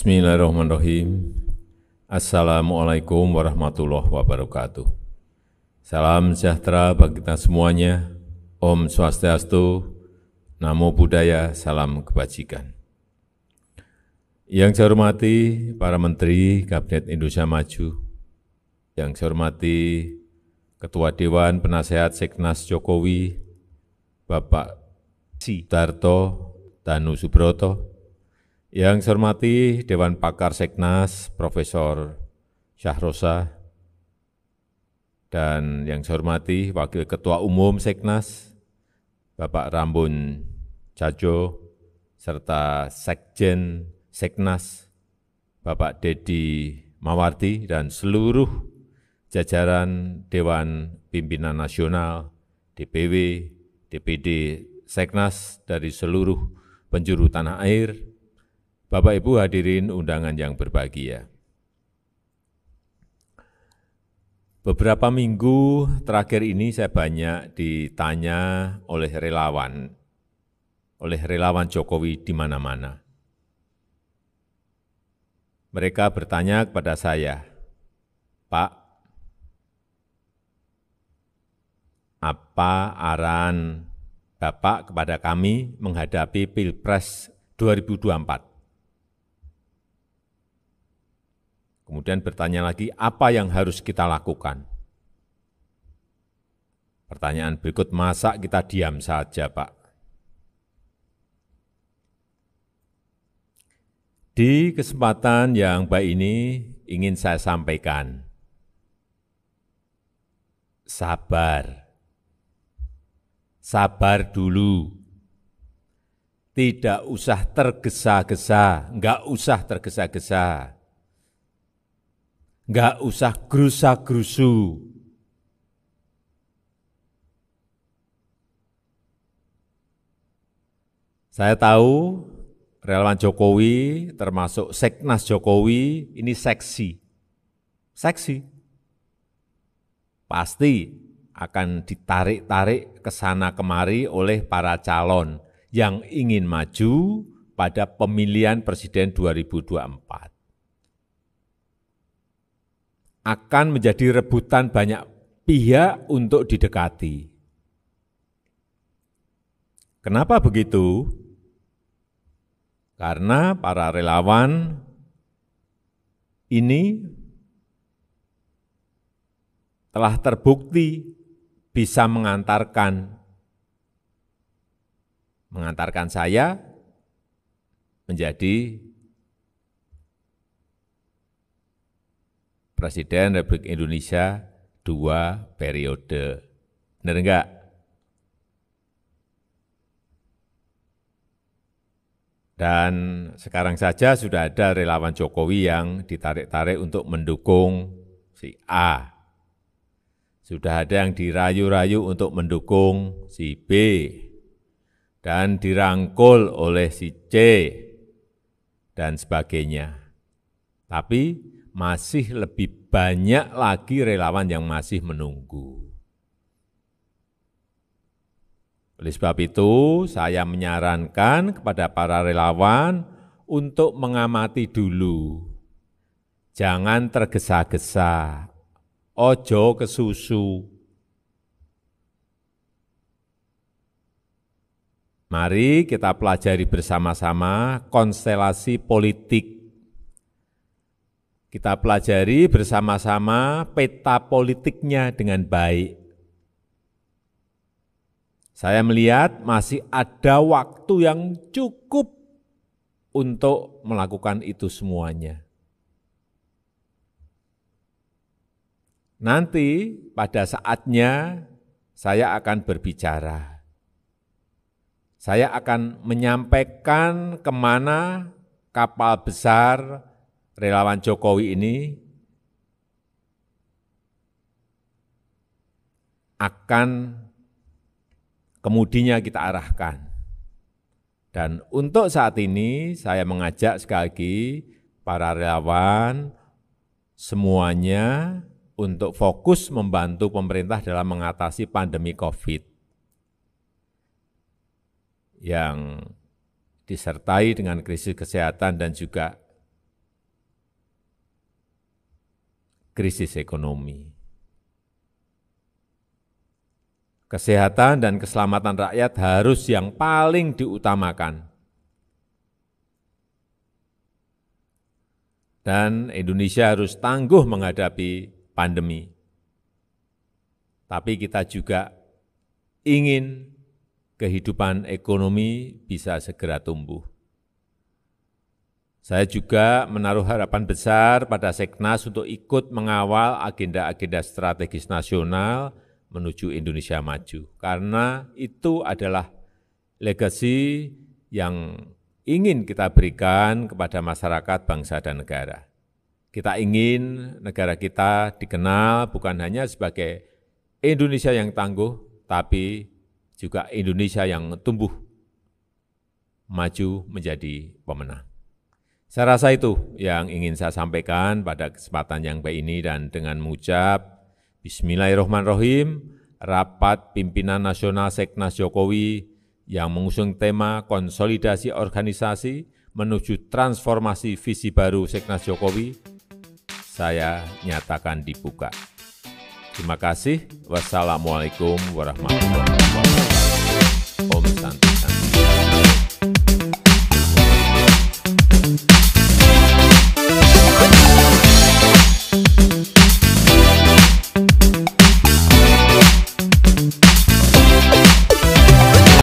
Bismillahirrahmanirrahim. Assalamualaikum warahmatullahi wabarakatuh. Salam sejahtera bagi kita semuanya. Om Swastiastu, Namo Buddhaya, Salam Kebajikan. Yang saya hormati para Menteri Kabinet Indonesia Maju, yang saya hormati Ketua Dewan Penasehat Seknas Jokowi, Bapak Sidarto Tanu Subroto, yang saya hormati Dewan Pakar Seknas Profesor Syahrosa dan yang saya hormati Wakil Ketua Umum Seknas Bapak Rambun Cajo serta Sekjen Seknas Bapak Dedi Mawarti dan seluruh jajaran Dewan Pimpinan Nasional, DPW, DPD, Seknas dari seluruh penjuru tanah air, Bapak Ibu hadirin undangan yang berbahagia. Beberapa minggu terakhir ini saya banyak ditanya oleh relawan, oleh relawan Jokowi di mana-mana. Mereka bertanya kepada saya, Pak, apa arahan Bapak kepada kami menghadapi Pilpres 2024? Kemudian bertanya lagi, apa yang harus kita lakukan? Pertanyaan berikut, masa kita diam saja, Pak? Di kesempatan yang baik ini ingin saya sampaikan, sabar. Sabar dulu. Tidak usah tergesa-gesa, enggak usah tergesa-gesa. Enggak usah gerusa-gerusu. Saya tahu relawan Jokowi termasuk Seknas Jokowi ini seksi. Seksi. Pasti akan ditarik-tarik ke sana kemari oleh para calon yang ingin maju pada pemilihan presiden 2024 akan menjadi rebutan banyak pihak untuk didekati. Kenapa begitu? Karena para relawan ini telah terbukti bisa mengantarkan mengantarkan saya menjadi Presiden Republik Indonesia dua periode. Benar enggak? Dan sekarang saja sudah ada relawan Jokowi yang ditarik-tarik untuk mendukung si A. Sudah ada yang dirayu-rayu untuk mendukung si B. Dan dirangkul oleh si C. Dan sebagainya. Tapi masih lebih banyak lagi relawan yang masih menunggu. Oleh sebab itu, saya menyarankan kepada para relawan untuk mengamati dulu. Jangan tergesa-gesa, ojo ke susu. Mari kita pelajari bersama-sama konstelasi politik kita pelajari bersama-sama peta politiknya dengan baik. Saya melihat masih ada waktu yang cukup untuk melakukan itu semuanya. Nanti pada saatnya saya akan berbicara. Saya akan menyampaikan kemana kapal besar relawan Jokowi ini akan kemudinya kita arahkan. Dan untuk saat ini saya mengajak sekali lagi para relawan semuanya untuk fokus membantu pemerintah dalam mengatasi pandemi COVID yang disertai dengan krisis kesehatan dan juga krisis ekonomi. Kesehatan dan keselamatan rakyat harus yang paling diutamakan. Dan Indonesia harus tangguh menghadapi pandemi. Tapi kita juga ingin kehidupan ekonomi bisa segera tumbuh. Saya juga menaruh harapan besar pada Seknas untuk ikut mengawal agenda-agenda strategis nasional menuju Indonesia maju, karena itu adalah legasi yang ingin kita berikan kepada masyarakat, bangsa, dan negara. Kita ingin negara kita dikenal bukan hanya sebagai Indonesia yang tangguh, tapi juga Indonesia yang tumbuh maju menjadi pemenang. Saya rasa itu yang ingin saya sampaikan pada kesempatan yang baik ini dan dengan mengucap Bismillahirrahmanirrahim, rapat pimpinan nasional Seknas Jokowi yang mengusung tema konsolidasi organisasi menuju transformasi visi baru Seknas Jokowi, saya nyatakan dibuka. Terima kasih. Wassalamualaikum warahmatullahi wabarakatuh.